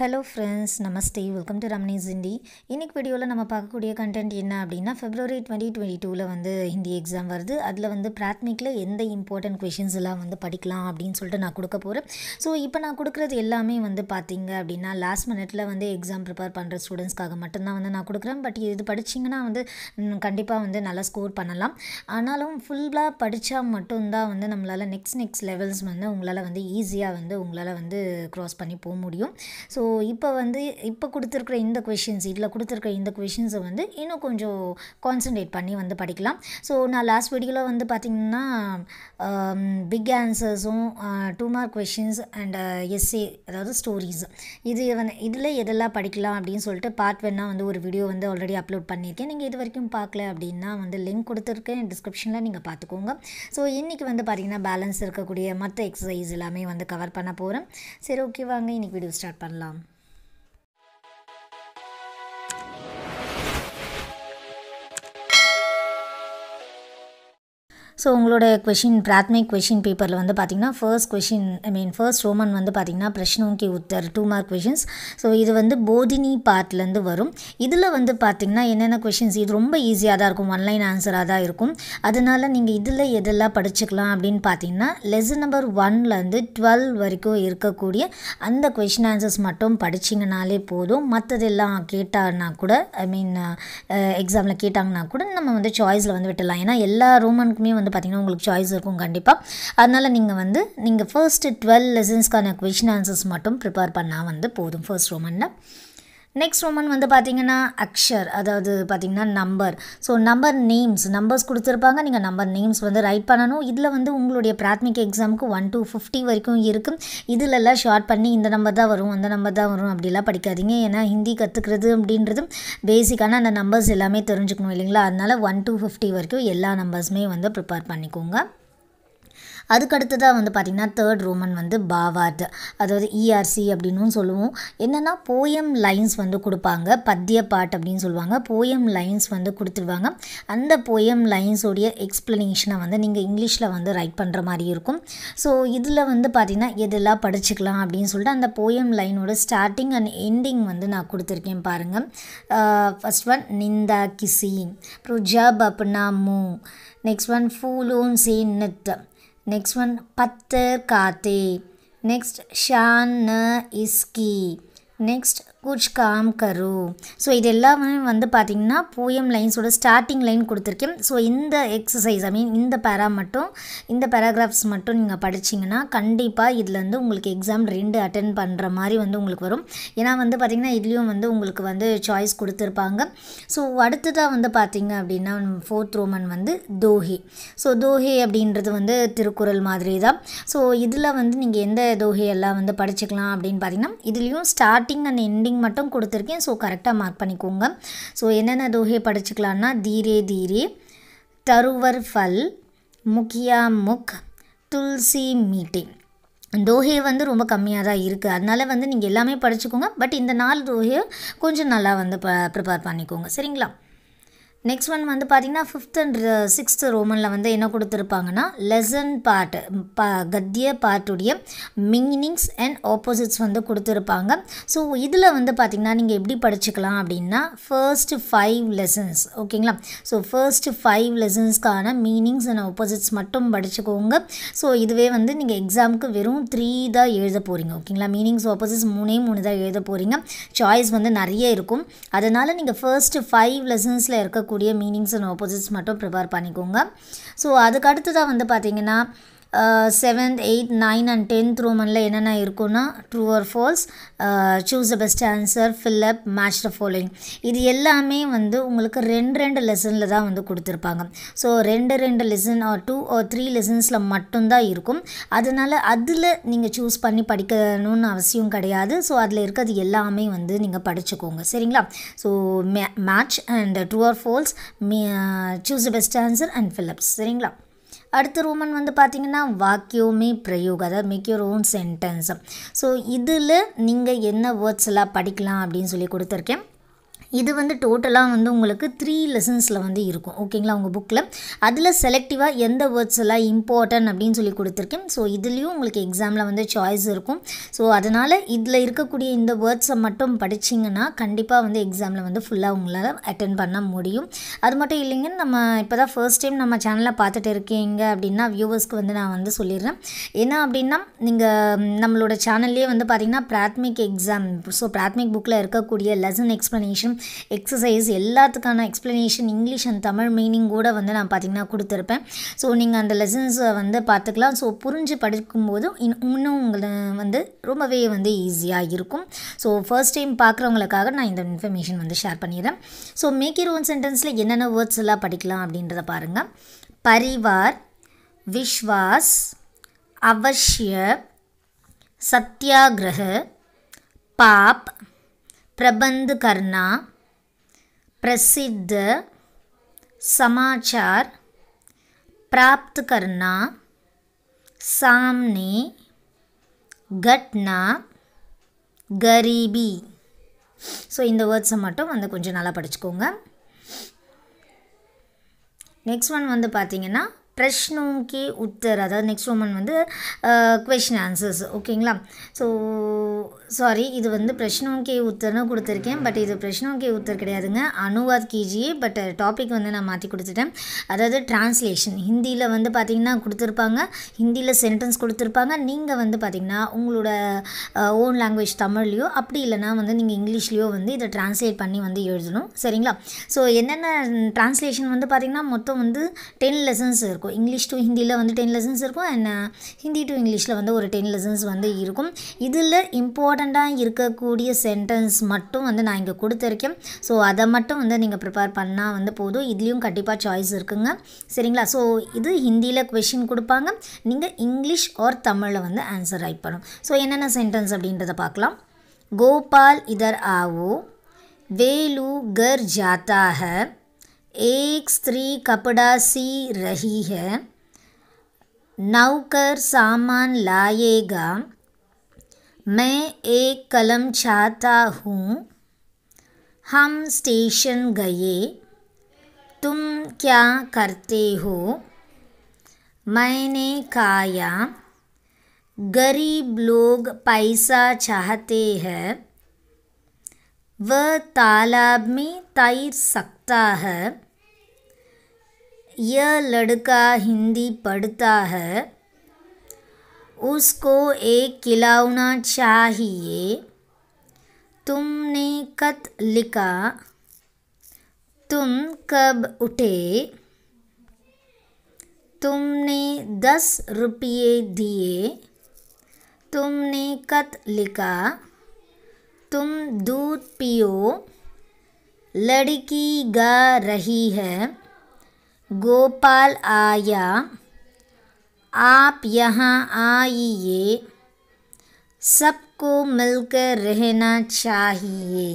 Hello friends நமஸ்தே welcome to Ramnees Hindi இன்றைக்கி வீடியோவில் நம்ம பார்க்கக்கூடிய கண்டென்ட் என்ன அப்படின்னா ஃபெப்ரவரி டுவெண்ட்டி டுவெண்ட்டி டூவில் வந்து ஹிந்தி எக்ஸாம் வருது அதில் வந்து பிராத்மிக்கில் எந்த இம்பார்ட்டன்ட் கொஷின்ஸ் எல்லாம் வந்து படிக்கலாம் அப்படின்னு சொல்லிட்டு நான் கொடுக்க போகிறேன் ஸோ இப்போ நான் கொடுக்குறது எல்லாமே வந்து பார்த்தீங்க அப்படின்னா லாஸ்ட் மினிட்ல வந்து எக்ஸாம் ப்ரிப்பேர் பண்ணுற ஸ்டூடெண்ட்ஸ்க்காக மட்டும்தான் வந்து நான் கொடுக்குறேன் பட் இது படிச்சிங்கன்னா வந்து கண்டிப்பாக வந்து நல்லா ஸ்கோர் பண்ணலாம் ஆனாலும் ஃபுல்லாக படித்தா மட்டும்தான் வந்து நம்மளால் நெக்ஸ்ட் நெக்ஸ்ட் லெவல்ஸ் வந்து உங்களால் வந்து ஈஸியாக வந்து உங்களால் வந்து க்ராஸ் பண்ணி போக முடியும் ஸோ ஸோ இப்போ வந்து இப்போ கொடுத்துருக்குற இந்த கொஷின்ஸ் இதில் கொடுத்துருக்குற இந்த கொஷின்ஸை வந்து இன்னும் கொஞ்சம் கான்சன்ட்ரேட் பண்ணி வந்து படிக்கலாம் ஸோ நான் லாஸ்ட் வீடியோவில் வந்து பார்த்திங்கன்னா பிக் ஆன்சர்ஸும் two mark questions and SA அதாவது ஸ்டோரிஸ் இது வந்து இதில் எதெல்லாம் படிக்கலாம் அப்படின்னு சொல்லிட்டு பார்ட் வேணால் வந்து ஒரு வீடியோ வந்து ஆல்ரெடி அப்லோட் பண்ணியிருக்கேன் நீங்கள் இது வரைக்கும் பார்க்கல அப்படின்னா வந்து லிங்க் கொடுத்துருக்கேன் டிஸ்கிரிப்ஷனில் நீங்கள் பார்த்துக்கோங்க ஸோ இன்றைக்கி வந்து பார்த்திங்கன்னா பேலன்ஸ் இருக்கக்கூடிய மற்ற எக்ஸசைஸ் எல்லாமே வந்து கவர் பண்ண போகிறேன் சரி ஓகே வாங்க இன்றைக்கி வீடியோ ஸ்டார்ட் பண்ணலாம் ஸோ உங்களோட கொஷின் பிராத்மிக் கொஷின் பேப்பரில் வந்து பார்த்திங்கன்னா first question I mean first Roman வந்து பார்த்திங்கன்னா பிரஷ்னோக்கி உத்தர் டூ மார்க் கொஷின்ஸ் ஸோ இது வந்து போதினி பார்ட்லேருந்து வரும் இதில் வந்து பார்த்திங்கன்னா என்னென்ன கொஷின்ஸ் இது ரொம்ப ஈஸியாக தான் இருக்கும் ஒன்லைன் ஆன்சராக தான் இருக்கும் அதனால் நீங்கள் இதில் எதெல்லாம் படிச்சுக்கலாம் அப்படின்னு பார்த்தீங்கன்னா லெசன் நம்பர் ஒன்லேருந்து டுவெல் வரைக்கும் இருக்கக்கூடிய அந்த கொஷின் ஆன்சர்ஸ் மட்டும் படிச்சிங்கனாலே போதும் மற்றதெல்லாம் கேட்டாங்கன்னா கூட ஐ மீன் எக்ஸாமில் கேட்டாங்கன்னா கூட நம்ம வந்து சாய்ஸில் வந்து விட்டுடலாம் ஏன்னா எல்லா ரோமனுக்குமே வந்து வந்து பார்த்திங்கன்னா உங்களுக்கு சாய்ஸ் இருக்கும் கண்டிப்பாக அதனால் நீங்கள் வந்து நீங்கள் ஃபர்ஸ்ட்டு டுவெல் லெசன்ஸ்க்கான கொஷின் ஆன்சர்ஸ் மட்டும் ப்ரிப்பேர் பண்ணால் வந்து போதும் ஃபர்ஸ்ட் ரோமனில் நெக்ஸ்ட் ஒமன் வந்து பார்த்தீங்கன்னா அக்ஷர் அதாவது பார்த்திங்கன்னா number so number names numbers கொடுத்துருப்பாங்க நீங்கள் நம்பர் நேம்ஸ் வந்து ரைட் பண்ணணும் இதில் வந்து உங்களுடைய பிராத்மிக் எக்ஸாமுக்கு ஒன் டூ ஃபிஃப்டி வரைக்கும் இருக்கும் இதிலெல்லாம் ஷார்ட் பண்ணி இந்த நம்பர் தான் வரும் அந்த நம்பர் தான் வரும் அப்படிலாம் படிக்காதீங்க ஏன்னா ஹிந்தி கற்றுக்கிறது அப்படின்றதும் பேசிக்கான அந்த நம்பர்ஸ் எல்லாமே தெரிஞ்சுக்கணும் இல்லைங்களா அதனால் ஒன் டூ ஃபிஃப்டி வரைக்கும் எல்லா நம்பர்ஸுமே வந்து ப்ரிப்பேர் பண்ணிக்கோங்க அதுக்கடுத்ததாக வந்து பார்த்திங்கன்னா தேர்ட் ரோமன் வந்து பாவார்ட் அதாவது இஆர்சி e அப்படின்னு சொல்லுவோம் என்னென்னா போயம் லைன்ஸ் வந்து கொடுப்பாங்க பத்திய பாட் அப்படின்னு சொல்லுவாங்க போயம் லைன்ஸ் வந்து கொடுத்துருவாங்க அந்த போயம் லைன்ஸோடைய எக்ஸ்ப்ளனேஷனை வந்து நீங்கள் இங்கிலீஷில் வந்து ரைட் பண்ணுற மாதிரி இருக்கும் ஸோ இதில் வந்து பார்த்திங்கன்னா எதெல்லாம் படிச்சுக்கலாம் அப்படின்னு சொல்லிட்டு அந்த போயம் லைனோட ஸ்டார்டிங் அண்ட் எண்டிங் வந்து நான் கொடுத்துருக்கேன் பாருங்கள் ஃபஸ்ட் ஒன் நிந்தா கிசி அப்புறம் ஜப் அப்னா மூ நெக்ஸ்ட் ஒன் ஃபூலோன் சே நெட் Next one, Patter Kate. Next, Shan Iski. Next, कुछ काम கரு ஸோ இது எல்லாமே வந்து பார்த்திங்கன்னா போயம் லைன்ஸோட ஸ்டார்டிங் லைன் கொடுத்துருக்கேன் ஸோ இந்த எக்ஸசைஸ் ஐ மீன் இந்த பேரா மட்டும் இந்த பேராகிராஃப்ஸ் மட்டும் நீங்கள் படிச்சிங்கன்னா கண்டிப்பாக இதில் இதுலேருந்து உங்களுக்கு எக்ஸாம் ரெண்டு அட்டன் பண்ணுற மாதிரி வந்து உங்களுக்கு வரும் ஏன்னா வந்து பார்த்திங்கன்னா இதுலேயும் வந்து உங்களுக்கு வந்து சாய்ஸ் கொடுத்துருப்பாங்க ஸோ அடுத்ததாக வந்து பார்த்திங்க அப்படின்னா ஃபோர்த் ரோமன் வந்து தோஹே ஸோ தோஹே அப்படின்றது வந்து திருக்குறள் மாதிரி தான் ஸோ இதில் வந்து நீங்கள் எந்த தோஹையெல்லாம் வந்து படிச்சுக்கலாம் அப்படின்னு பார்த்திங்கன்னா இதுலேயும் ஸ்டார்டிங் அண்ட் எண்டிங் எண்டிங் மட்டும் கொடுத்துருக்கேன் ஸோ கரெக்டாக மார்க் பண்ணிக்கோங்க ஸோ என்னென்ன தோகை படிச்சுக்கலான்னா தீரே தீரே தருவர் ஃபல் முக்கியா முக் துல்சி மீட்டிங் தோஹே வந்து ரொம்ப கம்மியாக தான் இருக்குது அதனால் வந்து நீங்கள் எல்லாமே படிச்சுக்கோங்க பட் இந்த நாலு தோகையை கொஞ்சம் நல்லா வந்து ப ப்ரிப்பேர் பண்ணிக்கோங்க சரிங்களா நெக்ஸ்ட் ஒன் வந்து பார்த்திங்கன்னா ஃபிஃப்த் அண்ட் சிக்ஸ்த் ரோமனில் வந்து என்ன கொடுத்துருப்பாங்கன்னா லெசன் பாட்டு பா கத்திய பாட்டுடைய மீனிங்ஸ் அண்ட் ஆப்போசிட்ஸ் வந்து கொடுத்துருப்பாங்க ஸோ இதில் வந்து பார்த்திங்கன்னா நீங்கள் எப்படி படிச்சுக்கலாம் அப்படின்னா ஃபர்ஸ்ட்டு ஃபைவ் லெசன்ஸ் ஓகேங்களா ஸோ ஃபர்ஸ்ட்டு ஃபைவ் லெசன்ஸ்க்கான மீனிங்ஸ் அண்ட் ஆப்போசிட்ஸ் மட்டும் படிச்சுக்கோங்க ஸோ இதுவே வந்து நீங்கள் எக்ஸாமுக்கு வெறும் த்ரீ தான் எழுத போகிறீங்க ஓகேங்களா மீனிங்ஸ் ஆப்போசிட்ஸ் மூணே மூணு தான் எழுத போகிறீங்க சாய்ஸ் வந்து நிறைய இருக்கும் அதனால் நீங்கள் ஃபர்ஸ்ட்டு ஃபைவ் லெசன்ஸில் இருக்க இருக்கக்கூடிய மீனிங்ஸ் அண்ட் ஆப்போசிட்ஸ் மட்டும் ப்ரிப்பேர் பண்ணிக்கோங்க ஸோ அதுக்கு தான் வந்து பார்த்திங்கன்னா seventh eight nine and tenth ரோமனில் என்னென்ன இருக்குன்னா true or false choose the best answer fill up match the following இது எல்லாமே வந்து உங்களுக்கு ரெண்டு ரெண்டு லெசனில் தான் வந்து கொடுத்துருப்பாங்க ஸோ ரெண்டு ரெண்டு lesson or two or three லெசன்ஸில் மட்டும்தான் இருக்கும் அதனால் அதில் நீங்கள் சூஸ் பண்ணி படிக்கணும்னு அவசியம் கிடையாது ஸோ அதில் இருக்கிறது எல்லாமே வந்து நீங்கள் படிச்சுக்கோங்க சரிங்களா ஸோ மே match and true or false choose the best answer and fill ups சரிங்களா அடுத்த ரோமன் வந்து பார்த்தீங்கன்னா வாக்கியோமே பிரயோக அதாவது make your own sentence so இதில் நீங்கள் என்ன வேர்ட்ஸ் எல்லாம் படிக்கலாம் அப்படின்னு சொல்லி கொடுத்துருக்கேன் இது வந்து டோட்டலாக வந்து உங்களுக்கு த்ரீ லெசன்ஸில் வந்து இருக்கும் ஓகேங்களா உங்கள் புக்கில் அதில் செலக்டிவாக எந்த வேர்ட்ஸ் எல்லாம் இம்பார்ட்டன்ட் அப்படின்னு சொல்லி கொடுத்துருக்கேன் ஸோ இதுலேயும் உங்களுக்கு எக்ஸாமில் வந்து சாய்ஸ் இருக்கும் ஸோ அதனால் இதில் இருக்கக்கூடிய இந்த வேர்ட்ஸை மட்டும் படிச்சிங்கன்னா கண்டிப்பாக வந்து எக்ஸாமில் வந்து ஃபுல்லாக உங்களால் அட்டன் பண்ண முடியும் அது மட்டும் இல்லைங்க நம்ம இப்போ தான் ஃபர்ஸ்ட் டைம் நம்ம சேனலை பார்த்துட்டு இருக்கீங்க அப்படின்னா வியூவர்ஸ்க்கு வந்து நான் வந்து சொல்லிடுறேன் என்ன அப்படின்னா நீங்கள் நம்மளோட சேனல்லே வந்து பார்த்திங்கன்னா பிராத்மிக் எக்ஸாம் ஸோ பிராத்மிக் புக்கில் இருக்கக்கூடிய லெசன் எக்ஸ்ப்ளனேஷன் எக்ஸசைஸ் எல்லாத்துக்கான explanation English and Tamil meaning கூட வந்து நான் பார்த்திங்கன்னா கொடுத்துருப்பேன் ஸோ நீங்கள் அந்த லெசன்ஸை வந்து பார்த்துக்கலாம் ஸோ புரிஞ்சு படிக்கும்போது இன்னும் உங்களை வந்து ரொம்பவே வந்து ஈஸியாக இருக்கும் ஸோ ஃபர்ஸ்ட் டைம் பார்க்குறவங்களுக்காக நான் இந்த இன்ஃபர்மேஷன் வந்து ஷேர் பண்ணிடுறேன் ஸோ மேக் யூர் ஓன் சென்டென்ஸில் என்னென்ன வேர்ட்ஸ் எல்லாம் படிக்கலாம் அப்படின்றத பாருங்கள் பரிவார் விஸ்வாஸ் அவசிய சத்தியாகிரக பாப் பிரபந்து கர்ணா பிரசித்த சமாச்சார் பிராப்து கர்ணா சாம்னி கட்னா கரீபி ஸோ இந்த வேர்ட்ஸை மட்டும் வந்து கொஞ்சம் நல்லா படிச்சுக்கோங்க நெக்ஸ்ட் ஒன் வந்து பார்த்திங்கன்னா பிரஷ்னோங்கி உத்தர் அதாவது நெக்ஸ்ட் ரோமன் வந்து கொஷின் ஆன்சர்ஸ் ஓகேங்களா ஸோ சாரி இது வந்து பிரஷ்னோங்கி உத்தர்னு கொடுத்துருக்கேன் பட் இது பிரஷ்னோங்கி உத்தர் கிடையாதுங்க அனுவாத் கிஜியே பட் டாபிக் வந்து நான் மாற்றி கொடுத்துட்டேன் அதாவது டிரான்ஸ்லேஷன் ஹிந்தியில் வந்து பார்த்திங்கன்னா கொடுத்துருப்பாங்க ஹிந்தியில் சென்டென்ஸ் கொடுத்துருப்பாங்க நீங்கள் வந்து பார்த்திங்கன்னா உங்களோட ஓன் லாங்குவேஜ் தமிழ்லையோ அப்படி இல்லைனா வந்து நீங்கள் இங்கிலீஷ்லேயோ வந்து இதை ட்ரான்ஸ்லேட் பண்ணி வந்து எழுதணும் சரிங்களா ஸோ என்னென்ன ட்ரான்ஸ்லேஷன் வந்து பார்த்திங்கன்னா மொத்தம் வந்து டென் லெசன்ஸ் இருக்கும் இருக்கும் இங்கிலீஷ் டு ஹிந்தியில் வந்து டென் லெசன்ஸ் இருக்கும் அண்ட் ஹிந்தி டு இங்கிலீஷில் வந்து ஒரு டென் லெசன்ஸ் வந்து இருக்கும் இதில் இம்பார்ட்டண்ட்டாக இருக்கக்கூடிய சென்டென்ஸ் மட்டும் வந்து நான் இங்கே கொடுத்துருக்கேன் ஸோ அதை மட்டும் வந்து நீங்கள் ப்ரிப்பேர் பண்ணால் வந்து போதும் இதுலேயும் கண்டிப்பாக சாய்ஸ் இருக்குங்க சரிங்களா ஸோ இது ஹிந்தியில் கொஷின் கொடுப்பாங்க நீங்கள் இங்கிலீஷ் ஆர் தமிழில் வந்து ஆன்சர் ரைட் பண்ணும் ஸோ என்னென்ன சென்டென்ஸ் அப்படின்றத பார்க்கலாம் கோபால் இதர் ஆவோ வேலு கர் ஜாத்தாக एक स्त्री कपड़ा सी रही है नौकर सामान लाएगा मैं एक कलम चाहता हूँ हम स्टेशन गए तुम क्या करते हो मैंने खाया गरीब लोग पैसा चाहते हैं वह तालाब में तैर सकते सकता है यह लड़का हिंदी पढ़ता है उसको एक खिलौना चाहिए तुमने कत लिखा तुम कब उठे तुमने दस रुपये दिए तुमने कत लिखा तुम दूध पियो लड़की गा रही है गोपाल आया आप यहाँ आइए सबको मिलकर रहना चाहिए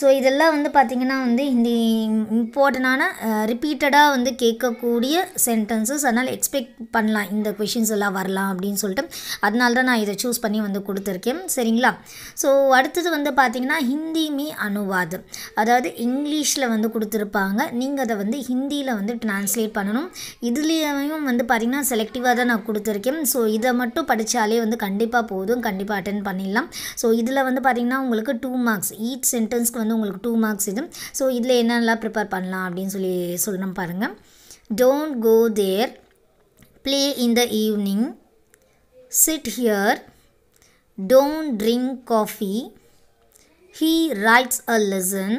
ஸோ இதெல்லாம் வந்து பார்த்திங்கன்னா வந்து இந்த இம்பார்ட்டண்டான ரிப்பீட்டடாக வந்து கேட்கக்கூடிய சென்டென்சஸ் அதனால் எக்ஸ்பெக்ட் பண்ணலாம் இந்த கொஷின்ஸ் எல்லாம் வரலாம் அப்படின்னு சொல்லிட்டு அதனால தான் நான் இதை சூஸ் பண்ணி வந்து கொடுத்துருக்கேன் சரிங்களா ஸோ அடுத்தது வந்து பார்த்திங்கன்னா ஹிந்தி மீ அனுவாதம் அதாவது இங்கிலீஷில் வந்து கொடுத்துருப்பாங்க நீங்கள் அதை வந்து ஹிந்தியில் வந்து டிரான்ஸ்லேட் பண்ணணும் இதுலேயும் வந்து பார்த்திங்கன்னா செலக்டிவாக தான் நான் கொடுத்துருக்கேன் ஸோ இதை மட்டும் படித்தாலே வந்து கண்டிப்பாக போதும் கண்டிப்பாக அட்டன் பண்ணிடலாம் ஸோ இதில் வந்து பார்த்திங்கன்னா உங்களுக்கு டூ மார்க்ஸ் ஈச் சென்டென்ஸ்க்கு வந்து வந்து உங்களுக்கு டூ மார்க்ஸ் இது ஸோ இதில் என்னென்னலாம் ப்ரிப்பேர் பண்ணலாம் அப்படின்னு சொல்லி சொல்கிறோம் பாருங்கள் don't go there play in the evening sit here don't drink coffee he writes a lesson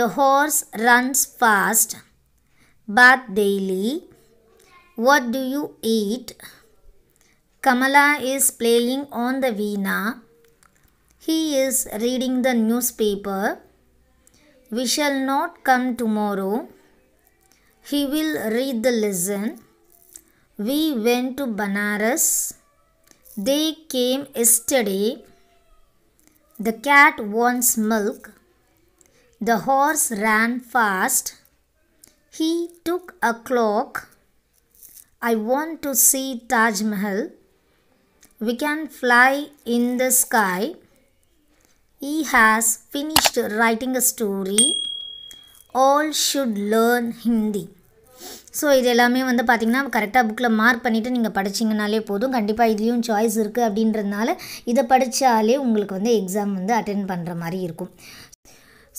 the horse runs fast bath daily. What do you eat? Kamala is playing on the veena. He is reading the newspaper. We shall not come tomorrow. He will read the lesson. We went to Banaras. They came yesterday. The cat wants milk. The horse ran fast. He took a clock. I want to see Taj Mahal. We can fly in the sky. He has finished writing a story. All should learn Hindi. So இது எல்லாமே வந்து பார்த்திங்கன்னா கரெக்டாக புக்கில் mark பண்ணிவிட்டு நீங்கள் படிச்சிங்கனாலே போதும் கண்டிப்பாக இதுலேயும் சாய்ஸ் இருக்குது அப்படின்றதுனால இதை படித்தாலே உங்களுக்கு வந்து எக்ஸாம் வந்து அட்டென்ட் பண்ணுற மாதிரி இருக்கும்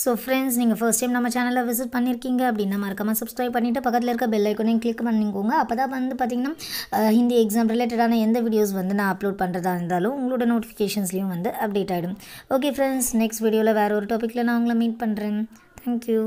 ஸோ ஃப்ரெண்ட்ஸ் நீங்கள் ஃபஸ்ட் டைம் நம்ம சேனலில் விசிட் பண்ணியிருக்கீங்க அப்படின்னா மறக்காமல் சப்ஸ்கிரைப் பண்ணிவிட்டு பக்கத்தில் இருக்க பெல் ஐக்கோனையும் கிளிக் பண்ணிக்கோங்க அப்போ தான் வந்து பார்த்திங்கன்னா ஹிந்தி எக்ஸாம் ரிலேட்டடான எந்த வீடியோஸ் வந்து நான் அப்லோட் பண்ணுறதா இருந்தாலும் உங்களோட நோட்டிஃபிகேஷன்ஸ்லையும் வந்து அப்டேட் ஆகிடும் ஓகே ஃப்ரெண்ட்ஸ் நெக்ஸ்ட் வீடியோவில் வேறு ஒரு டாப்பிக்கில் நான் உங்களை மீட் பண்ணுறேன் தேங்க்யூ